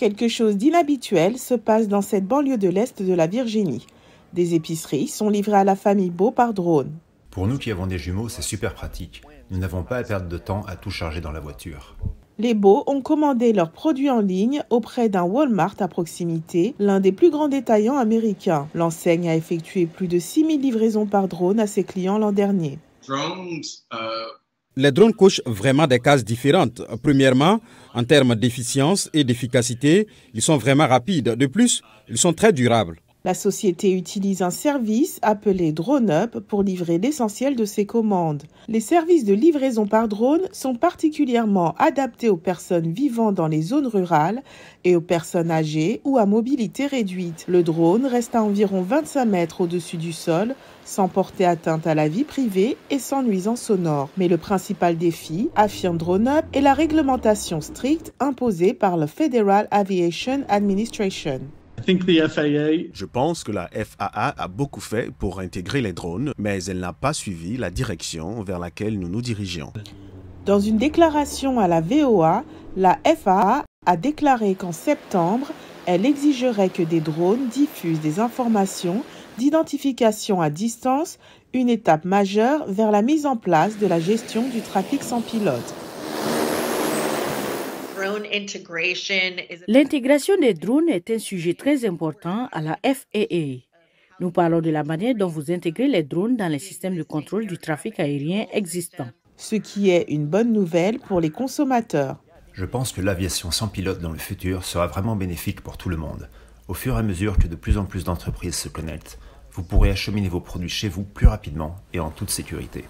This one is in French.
Quelque chose d'inhabituel se passe dans cette banlieue de l'Est de la Virginie. Des épiceries sont livrées à la famille Beau par drone. Pour nous qui avons des jumeaux, c'est super pratique. Nous n'avons pas à perdre de temps à tout charger dans la voiture. Les Beaux ont commandé leurs produits en ligne auprès d'un Walmart à proximité, l'un des plus grands détaillants américains. L'enseigne a effectué plus de 6000 livraisons par drone à ses clients l'an dernier. Drones, euh, les drones couchent vraiment des cases différentes. Premièrement, en termes d'efficience et d'efficacité, ils sont vraiment rapides. De plus, ils sont très durables. La société utilise un service appelé DroneUp pour livrer l'essentiel de ses commandes. Les services de livraison par drone sont particulièrement adaptés aux personnes vivant dans les zones rurales et aux personnes âgées ou à mobilité réduite. Le drone reste à environ 25 mètres au-dessus du sol sans porter atteinte à la vie privée et sans nuisance sonore. Mais le principal défi, affirme DroneUp, est la réglementation stricte imposée par le Federal Aviation Administration. Je pense que la FAA a beaucoup fait pour intégrer les drones, mais elle n'a pas suivi la direction vers laquelle nous nous dirigeons. Dans une déclaration à la VOA, la FAA a déclaré qu'en septembre, elle exigerait que des drones diffusent des informations d'identification à distance, une étape majeure vers la mise en place de la gestion du trafic sans pilote. L'intégration des drones est un sujet très important à la FAA. Nous parlons de la manière dont vous intégrez les drones dans les systèmes de contrôle du trafic aérien existants. Ce qui est une bonne nouvelle pour les consommateurs. Je pense que l'aviation sans pilote dans le futur sera vraiment bénéfique pour tout le monde. Au fur et à mesure que de plus en plus d'entreprises se connectent, vous pourrez acheminer vos produits chez vous plus rapidement et en toute sécurité.